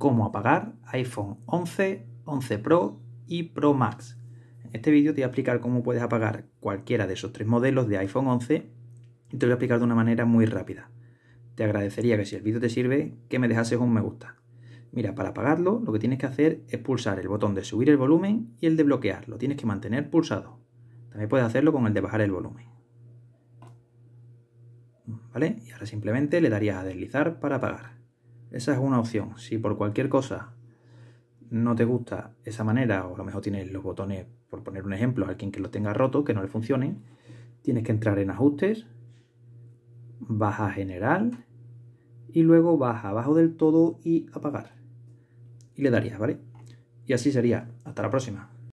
cómo apagar iPhone 11, 11 Pro y Pro Max. En este vídeo te voy a explicar cómo puedes apagar cualquiera de esos tres modelos de iPhone 11 y te lo voy a explicar de una manera muy rápida. Te agradecería que si el vídeo te sirve, que me dejases un me gusta. Mira, para apagarlo lo que tienes que hacer es pulsar el botón de subir el volumen y el de bloquear. Lo tienes que mantener pulsado. También puedes hacerlo con el de bajar el volumen. ¿Vale? Y ahora simplemente le darías a deslizar para apagar. Esa es una opción. Si por cualquier cosa no te gusta esa manera, o a lo mejor tienes los botones, por poner un ejemplo, a alguien que lo tenga roto, que no le funcionen, tienes que entrar en ajustes, baja a general y luego baja abajo del todo y apagar. Y le darías, ¿vale? Y así sería. Hasta la próxima.